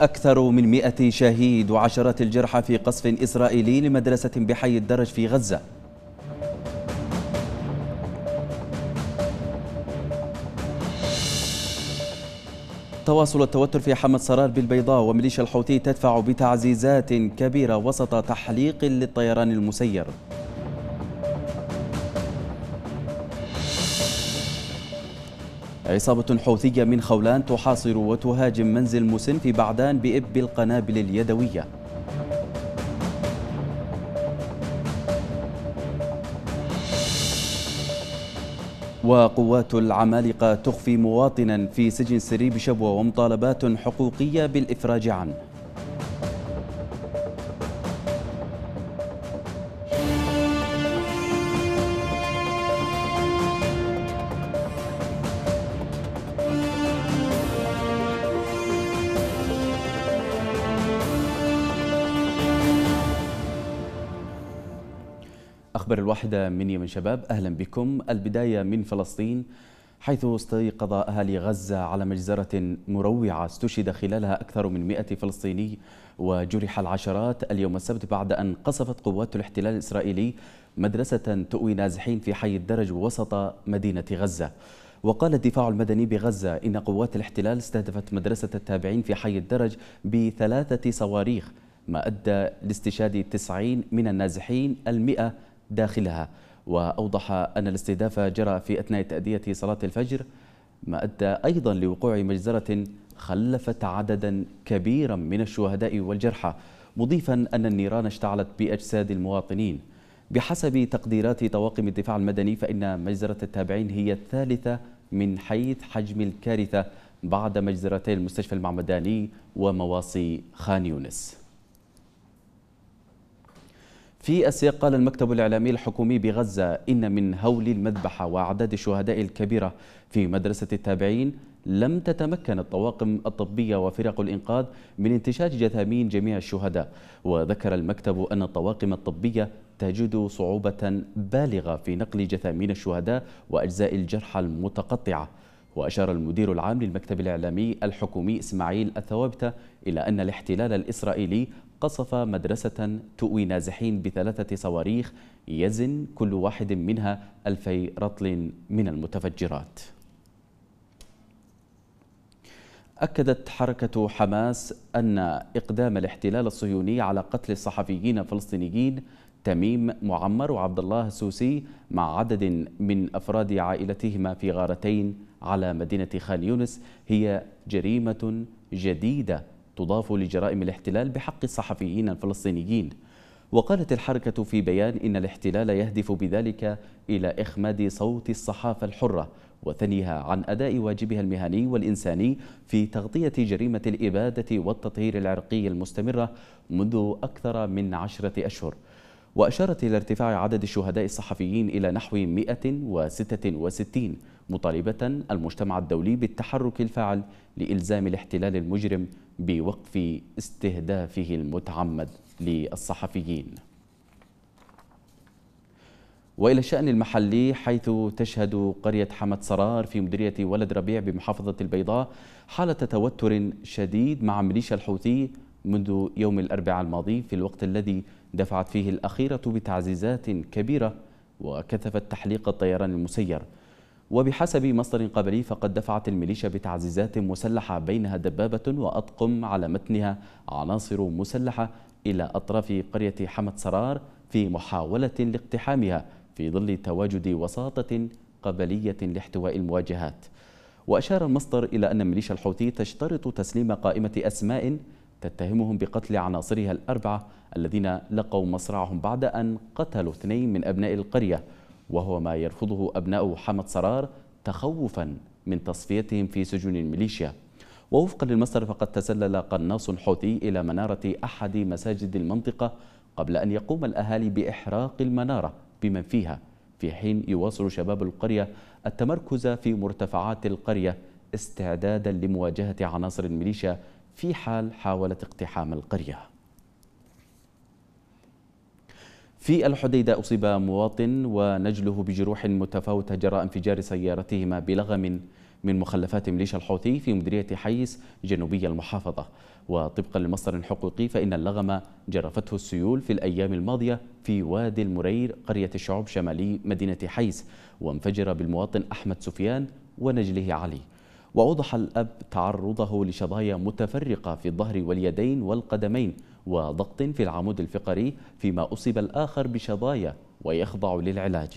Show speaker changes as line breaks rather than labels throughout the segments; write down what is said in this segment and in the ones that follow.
أكثر من مئة شهيد وعشرات الجرحى في قصف إسرائيلي لمدرسة بحي الدرج في غزة تواصل التوتر في حمد صرار بالبيضاء وميليشيا الحوثي تدفع بتعزيزات كبيرة وسط تحليق للطيران المسير عصابة حوثية من خولان تحاصر وتهاجم منزل مسن في بعدان بإب القنابل اليدوية وقوات العمالقة تخفي مواطنا في سجن سري بشبوة ومطالبات حقوقية بالإفراج عنه أخبر الواحدة من يمن شباب أهلا بكم البداية من فلسطين حيث استيقظ أهالي غزة على مجزرة مروعة استشهد خلالها أكثر من 100 فلسطيني وجرح العشرات اليوم السبت بعد أن قصفت قوات الاحتلال الإسرائيلي مدرسة تؤوي نازحين في حي الدرج وسط مدينة غزة وقال الدفاع المدني بغزة إن قوات الاحتلال استهدفت مدرسة التابعين في حي الدرج بثلاثة صواريخ ما أدى لاستشهاد 90 من النازحين المئة داخلها وأوضح أن الاستهداف جرى في أثناء تأدية صلاة الفجر ما أدى أيضا لوقوع مجزرة خلفت عددا كبيرا من الشهداء والجرحى مضيفا أن النيران اشتعلت بأجساد المواطنين بحسب تقديرات طواقم الدفاع المدني فإن مجزرة التابعين هي الثالثة من حيث حجم الكارثة بعد مجزرتي المستشفى المعمداني ومواصي خان يونس في السياق قال المكتب الإعلامي الحكومي بغزة إن من هول المذبحة وأعداد الشهداء الكبيرة في مدرسة التابعين لم تتمكن الطواقم الطبية وفرق الإنقاذ من انتشاج جثامين جميع الشهداء وذكر المكتب أن الطواقم الطبية تجد صعوبة بالغة في نقل جثامين الشهداء وأجزاء الجرحى المتقطعة وأشار المدير العام للمكتب الإعلامي الحكومي إسماعيل الثوابتة إلى أن الاحتلال الإسرائيلي قصف مدرسة تؤوي نازحين بثلاثة صواريخ يزن كل واحد منها ألفي رطل من المتفجرات أكدت حركة حماس أن إقدام الاحتلال الصهيوني على قتل الصحفيين الفلسطينيين تميم معمر وعبد الله السوسي مع عدد من أفراد عائلتهما في غارتين على مدينة خان يونس هي جريمة جديدة تضاف لجرائم الاحتلال بحق الصحفيين الفلسطينيين وقالت الحركة في بيان إن الاحتلال يهدف بذلك إلى إخماد صوت الصحافة الحرة وثنيها عن أداء واجبها المهني والإنساني في تغطية جريمة الإبادة والتطهير العرقي المستمرة منذ أكثر من عشرة أشهر وأشارت إلى ارتفاع عدد الشهداء الصحفيين إلى نحو 166 مطالبة المجتمع الدولي بالتحرك الفاعل لإلزام الاحتلال المجرم بوقف استهدافه المتعمد للصحفيين وإلى الشأن المحلي حيث تشهد قرية حمد سرار في مديرية ولد ربيع بمحافظة البيضاء حالة توتر شديد مع ميليشيا الحوثي منذ يوم الأربعاء الماضي في الوقت الذي دفعت فيه الأخيرة بتعزيزات كبيرة وكثفت تحليق الطيران المسير وبحسب مصدر قبلي فقد دفعت الميليشيا بتعزيزات مسلحة بينها دبابة وأطقم على متنها عناصر مسلحة إلى أطراف قرية حمد سرار في محاولة لاقتحامها في ظل تواجد وساطة قبلية لاحتواء المواجهات وأشار المصدر إلى أن ميليشيا الحوثي تشترط تسليم قائمة أسماء تتهمهم بقتل عناصرها الأربعة الذين لقوا مصرعهم بعد أن قتلوا اثنين من أبناء القرية وهو ما يرفضه أبناء حمد صرار تخوفا من تصفيتهم في سجون الميليشيا ووفقا للمصدر فقد تسلل قناص حوثي إلى منارة أحد مساجد المنطقة قبل أن يقوم الأهالي بإحراق المنارة بمن فيها في حين يواصل شباب القرية التمركز في مرتفعات القرية استعدادا لمواجهة عناصر الميليشيا في حال حاولت اقتحام القرية في الحديدة أصيب مواطن ونجله بجروح متفاوتة جراء انفجار سيارتهما بلغم من مخلفات ميليشيا الحوثي في مديرية حيس جنوبي المحافظة وطبقا لمصدر حقوقي فإن اللغم جرفته السيول في الأيام الماضية في وادي المرير قرية الشعوب شمالي مدينة حيس وانفجر بالمواطن أحمد سفيان ونجله علي وأوضح الأب تعرضه لشظايا متفرقة في الظهر واليدين والقدمين وضغط في العمود الفقري فيما أصيب الآخر بشظايا ويخضع للعلاج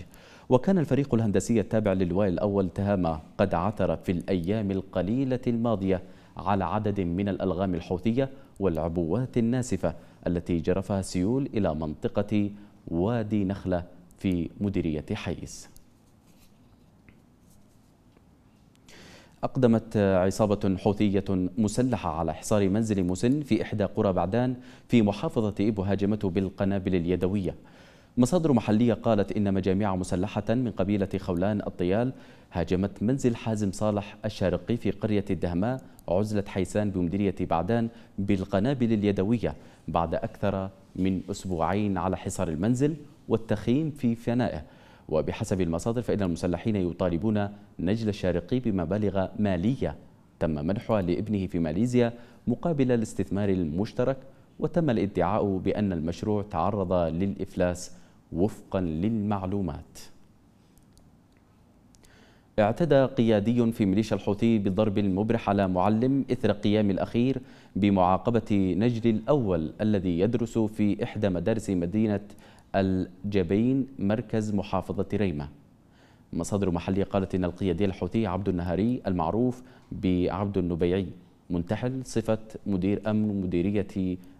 وكان الفريق الهندسي التابع للواء الأول تهامة قد عثر في الأيام القليلة الماضية على عدد من الألغام الحوثية والعبوات الناسفة التي جرفها سيول إلى منطقة وادي نخلة في مديرية حيز أقدمت عصابة حوثية مسلحة على حصار منزل مسن في إحدى قرى بعدان في محافظة إبو هاجمته بالقنابل اليدوية مصادر محلية قالت إن مجاميع مسلحة من قبيلة خولان الطيال هاجمت منزل حازم صالح الشارقي في قرية الدهماء عزلة حيسان بمديرية بعدان بالقنابل اليدوية بعد أكثر من أسبوعين على حصار المنزل والتخييم في فنائه وبحسب المصادر فإن المسلحين يطالبون نجل الشارقي بمبالغ مالية تم منحها لابنه في ماليزيا مقابل الاستثمار المشترك وتم الادعاء بأن المشروع تعرض للإفلاس وفقا للمعلومات اعتدى قيادي في ميليشيا الحوثي بالضرب المبرح على معلم إثر قيام الأخير بمعاقبة نجل الأول الذي يدرس في إحدى مدارس مدينة الجبين مركز محافظة ريمة مصادر محلية قالت إن القيادي الحوثي عبد النهاري المعروف بعبد النبيعي منتحل صفة مدير أمن مديرية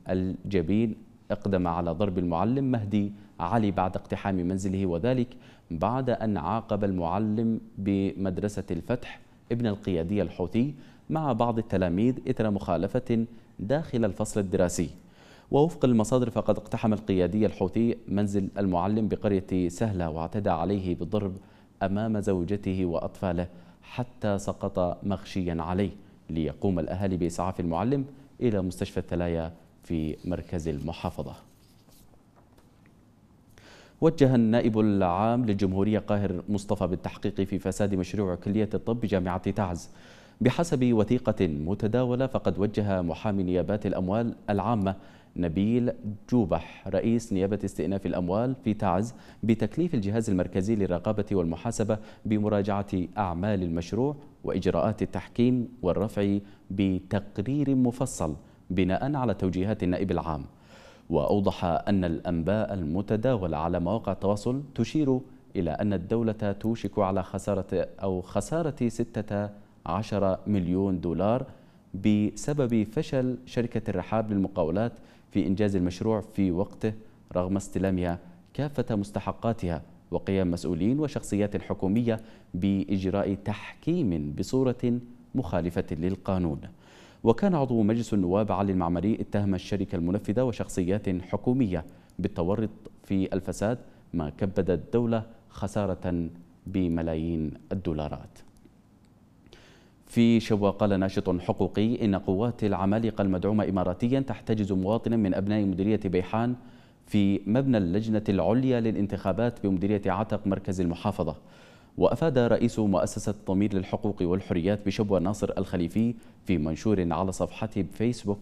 الجبين اقدم على ضرب المعلم مهدي علي بعد اقتحام منزله وذلك بعد أن عاقب المعلم بمدرسة الفتح ابن القيادي الحوثي مع بعض التلاميذ إثر مخالفة داخل الفصل الدراسي ووفق المصادر فقد اقتحم القيادي الحوثي منزل المعلم بقرية سهلة واعتدى عليه بالضرب أمام زوجته وأطفاله حتى سقط مغشيا عليه ليقوم الأهالي بإسعاف المعلم إلى مستشفى الثلايا في مركز المحافظة وجه النائب العام للجمهورية قاهر مصطفى بالتحقيق في فساد مشروع كلية الطب بجامعة تعز بحسب وثيقة متداولة فقد وجه محامي نيابات الأموال العامة نبيل جوبح رئيس نيابة استئناف الأموال في تعز بتكليف الجهاز المركزي للرقابة والمحاسبة بمراجعة أعمال المشروع وإجراءات التحكيم والرفع بتقرير مفصل بناء على توجيهات النائب العام وأوضح أن الأنباء المتداولة على مواقع التواصل تشير إلى أن الدولة توشك على خسارة أو خسارة 16 مليون دولار بسبب فشل شركة الرحاب للمقاولات في إنجاز المشروع في وقته رغم استلامها كافة مستحقاتها وقيام مسؤولين وشخصيات حكومية بإجراء تحكيم بصورة مخالفة للقانون وكان عضو مجلس النواب علي المعمري اتهم الشركة المنفذة وشخصيات حكومية بالتورط في الفساد ما كبد الدولة خسارة بملايين الدولارات في شبوة قال ناشط حقوقي إن قوات العمالقة المدعومة إماراتيا تحتجز مواطنا من أبناء مديرية بيحان في مبنى اللجنة العليا للانتخابات بمديرية عتق مركز المحافظة وأفاد رئيس مؤسسة ضمير للحقوق والحريات بشبوة ناصر الخليفي في منشور على صفحته بفيسبوك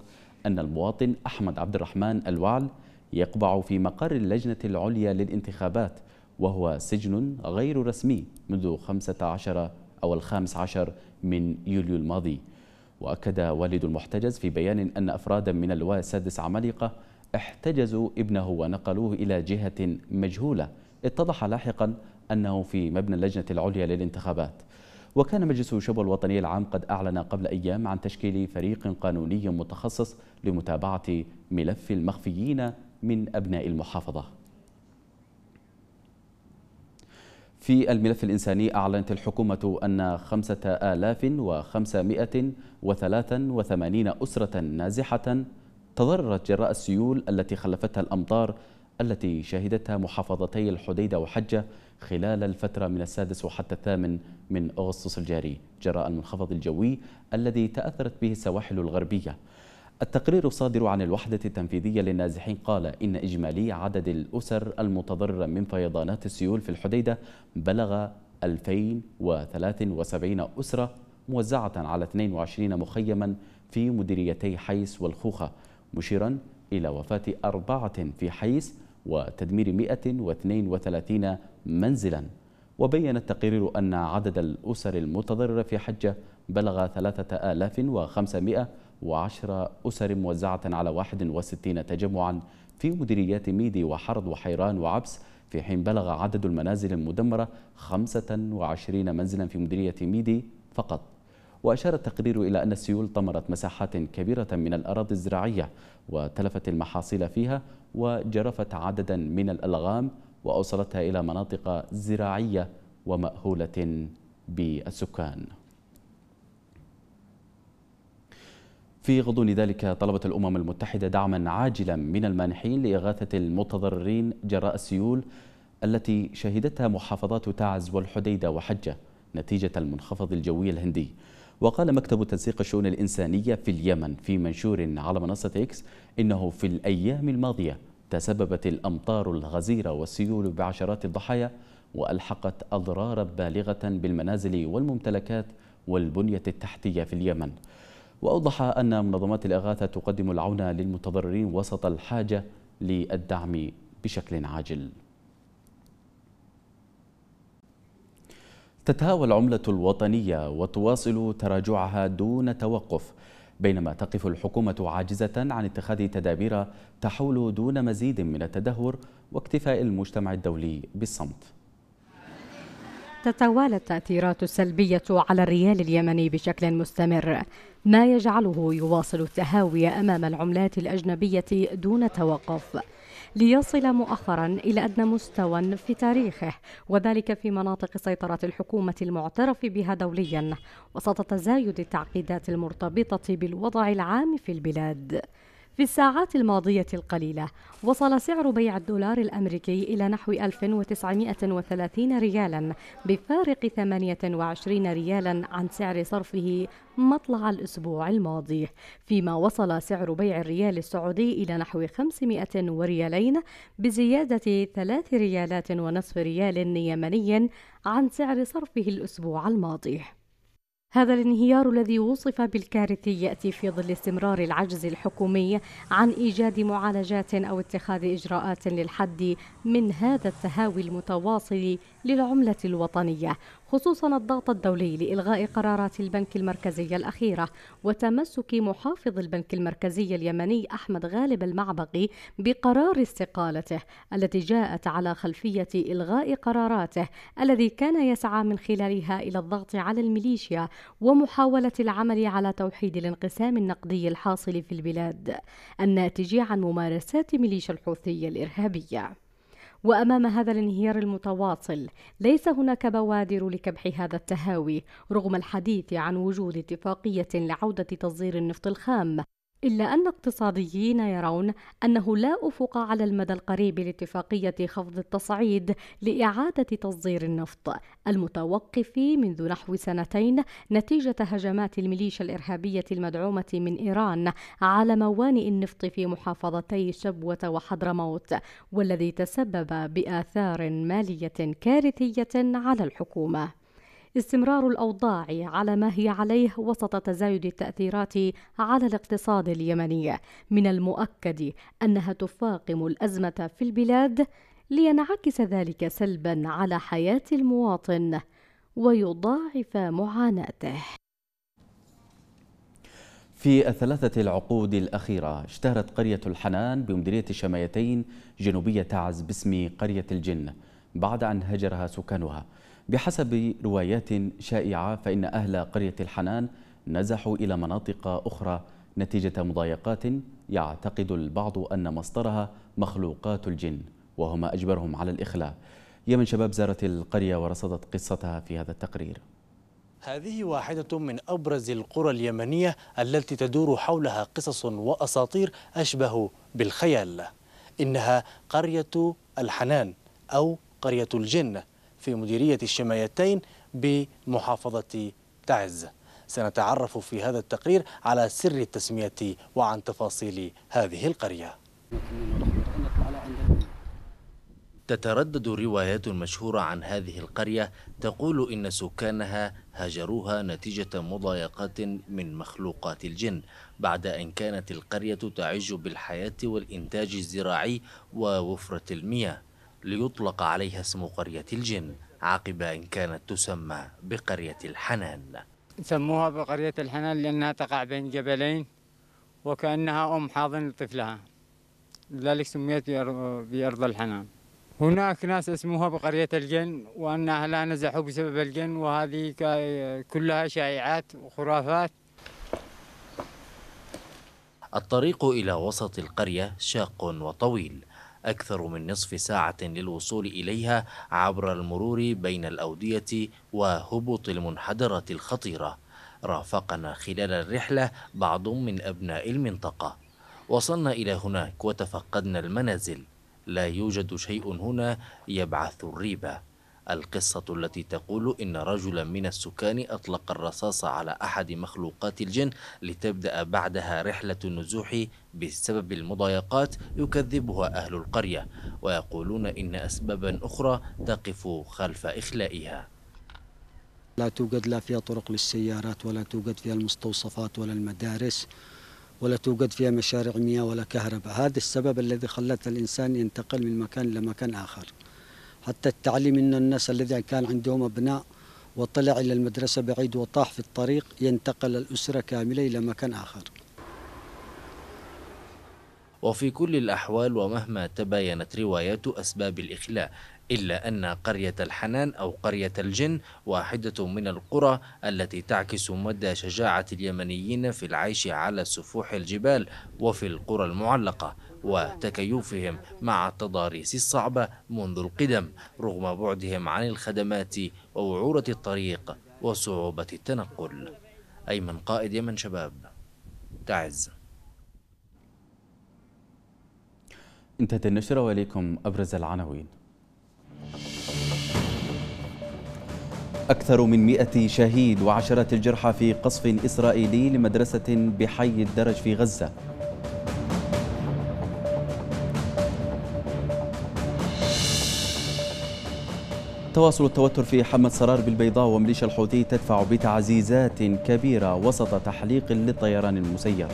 أن المواطن أحمد عبد الرحمن الوعل يقبع في مقر اللجنة العليا للانتخابات وهو سجن غير رسمي منذ 15 أو الخامس عشر من يوليو الماضي وأكد والد المحتجز في بيان أن أفرادا من اللواء السادس عمالقة احتجزوا ابنه ونقلوه إلى جهة مجهولة اتضح لاحقا أنه في مبنى اللجنة العليا للانتخابات وكان مجلس شبه الوطني العام قد أعلن قبل أيام عن تشكيل فريق قانوني متخصص لمتابعة ملف المخفيين من أبناء المحافظة في الملف الإنساني أعلنت الحكومة أن 5583 أسرة نازحة تضررت جراء السيول التي خلفتها الأمطار التي شهدتها محافظتي الحديدة وحجة خلال الفترة من السادس وحتى الثامن من أغسطس الجاري جراء المنخفض الجوي الذي تأثرت به السواحل الغربية التقرير الصادر عن الوحدة التنفيذية للنازحين قال إن إجمالي عدد الأسر المتضررة من فيضانات السيول في الحديدة بلغ 2073 أسرة موزعة على 22 مخيما في مديريتي حيس والخوخة مشيرا إلى وفاة أربعة في حيس وتدمير 132 منزلا وبين التقرير أن عدد الأسر المتضررة في حجة بلغ 3500 وعشر أسر موزعة على 61 تجمعا في مديريات ميدي وحرض وحيران وعبس في حين بلغ عدد المنازل المدمرة 25 منزلا في مديرية ميدي فقط وأشار التقرير إلى أن السيول طمرت مساحات كبيرة من الأراضي الزراعية وتلفت المحاصيل فيها وجرفت عددا من الألغام وأوصلتها إلى مناطق زراعية ومأهولة بالسكان في غضون ذلك طلبت الأمم المتحدة دعما عاجلا من المانحين لإغاثة المتضررين جراء السيول التي شهدتها محافظات تعز والحديدة وحجة نتيجة المنخفض الجوي الهندي وقال مكتب تنسيق الشؤون الإنسانية في اليمن في منشور على منصة إكس إنه في الأيام الماضية تسببت الأمطار الغزيرة والسيول بعشرات الضحايا وألحقت أضرارا بالغة بالمنازل والممتلكات والبنية التحتية في اليمن وأوضح أن منظمات الإغاثة تقدم العون للمتضررين وسط الحاجة للدعم بشكل عاجل تتهاوى العملة الوطنية وتواصل تراجعها دون توقف بينما تقف الحكومة عاجزة عن اتخاذ تدابير تحول دون مزيد من التدهور واكتفاء المجتمع الدولي بالصمت
تتوالى التأثيرات السلبية على الريال اليمني بشكل مستمر ما يجعله يواصل التهاوي أمام العملات الأجنبية دون توقف ليصل مؤخرا إلى أدنى مستوى في تاريخه وذلك في مناطق سيطرة الحكومة المعترف بها دوليا وسط تزايد التعقيدات المرتبطة بالوضع العام في البلاد في الساعات الماضية القليلة وصل سعر بيع الدولار الأمريكي إلى نحو 1930 ريالا بفارق 28 ريالا عن سعر صرفه مطلع الأسبوع الماضي فيما وصل سعر بيع الريال السعودي إلى نحو 500 وريالين بزيادة 3 ريالات ونصف ريال يمني عن سعر صرفه الأسبوع الماضي هذا الانهيار الذي وصف بالكارثي ياتي في ظل استمرار العجز الحكومي عن ايجاد معالجات او اتخاذ اجراءات للحد من هذا التهاوي المتواصل للعمله الوطنيه خصوصا الضغط الدولي لإلغاء قرارات البنك المركزي الأخيرة وتمسك محافظ البنك المركزي اليمني أحمد غالب المعبقي بقرار استقالته التي جاءت على خلفية إلغاء قراراته الذي كان يسعى من خلالها إلى الضغط على الميليشيا ومحاولة العمل على توحيد الانقسام النقدي الحاصل في البلاد الناتج عن ممارسات ميليشيا الحوثي الإرهابية وامام هذا الانهيار المتواصل ليس هناك بوادر لكبح هذا التهاوي رغم الحديث عن وجود اتفاقيه لعوده تصدير النفط الخام إلا أن اقتصاديين يرون أنه لا أفق على المدى القريب لاتفاقية خفض التصعيد لإعادة تصدير النفط المتوقف منذ نحو سنتين نتيجة هجمات الميليشيا الإرهابية المدعومة من إيران على موانئ النفط في محافظتي شبوة وحضرموت والذي تسبب بآثار مالية كارثية على الحكومة استمرار الأوضاع على ما هي عليه وسط تزايد التأثيرات على الاقتصاد اليمني من المؤكد أنها تفاقم الأزمة في البلاد لينعكس ذلك سلبا على حياة المواطن ويضاعف معاناته
في الثلاثة العقود الأخيرة اشتهرت قرية الحنان بمديرية الشمايتين جنوبية تعز باسم قرية الجن بعد أن هجرها سكانها بحسب روايات شائعة فإن أهل قرية الحنان نزحوا إلى مناطق أخرى نتيجة مضايقات يعتقد البعض أن مصدرها مخلوقات الجن وهما أجبرهم على الإخلاء يمن شباب زارت القرية ورصدت قصتها في هذا التقرير
هذه واحدة من أبرز القرى اليمنية التي تدور حولها قصص وأساطير أشبه بالخيال إنها قرية الحنان أو قرية الجن في مديرية الشمايتين بمحافظة تعز سنتعرف في هذا التقرير على سر التسمية وعن تفاصيل هذه القرية تتردد روايات مشهورة عن هذه القرية تقول إن سكانها هجروها نتيجة مضايقات من مخلوقات الجن بعد أن كانت القرية تعج بالحياة والإنتاج الزراعي ووفرة المياه ليطلق عليها اسم قرية الجن عقب أن كانت تسمى بقرية الحنان سموها بقرية الحنان لأنها تقع بين جبلين وكأنها أم حاضن لطفلها لذلك سميت بأرض الحنان هناك ناس اسموها بقرية الجن وأن أهلها نزحوا بسبب الجن وهذه كلها شائعات وخرافات الطريق إلى وسط القرية شاق وطويل أكثر من نصف ساعة للوصول إليها عبر المرور بين الأودية وهبوط المنحدرة الخطيرة رافقنا خلال الرحلة بعض من أبناء المنطقة وصلنا إلى هناك وتفقدنا المنازل لا يوجد شيء هنا يبعث الريبة القصة التي تقول إن رجلا من السكان أطلق الرصاص على أحد مخلوقات الجن لتبدأ بعدها رحلة النزوح بسبب المضايقات يكذبها أهل القرية ويقولون إن أسبابا أخرى تقف خلف إخلائها لا توجد لا فيها طرق للسيارات ولا توجد فيها
المستوصفات ولا المدارس ولا توجد فيها مشاريع مياه ولا كهرباء هذا السبب الذي خلت الإنسان ينتقل من مكان إلى مكان آخر حتى التعليم أن الناس الذين كان عندهم أبناء وطلع إلى المدرسة بعيد وطاح في الطريق ينتقل الأسرة كاملة إلى مكان آخر
وفي كل الأحوال ومهما تباينت روايات أسباب الإخلاء إلا أن قرية الحنان أو قرية الجن واحدة من القرى التي تعكس مدى شجاعة اليمنيين في العيش على سفوح الجبال وفي القرى المعلقة وتكيفهم مع التضاريس الصعبة منذ القدم رغم بعدهم عن الخدمات ووعورة الطريق وصعوبة التنقل أيمن قائد يمن شباب تعز
انتهت النشرة وإليكم أبرز العناوين أكثر من مئة شهيد وعشرات الجرحى في قصف إسرائيلي لمدرسة بحي الدرج في غزة تواصل التوتر في حمد سرار بالبيضاء وميليشيا الحوثي تدفع بتعزيزات كبيرة وسط تحليق للطيران المسير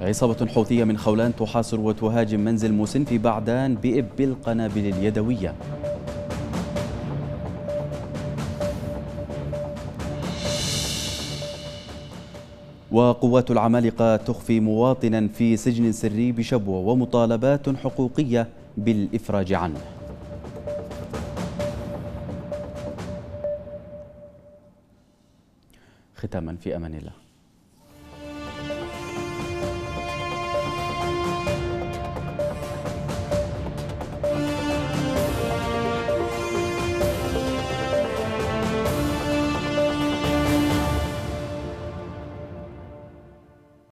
عصابة حوثية من خولان تحاصر وتهاجم منزل مسن في بعدان بإب القنابل اليدوية وقوات العمالقة تخفي مواطنا في سجن سري بشبوة ومطالبات حقوقية بالإفراج عنه ختاما في أمان الله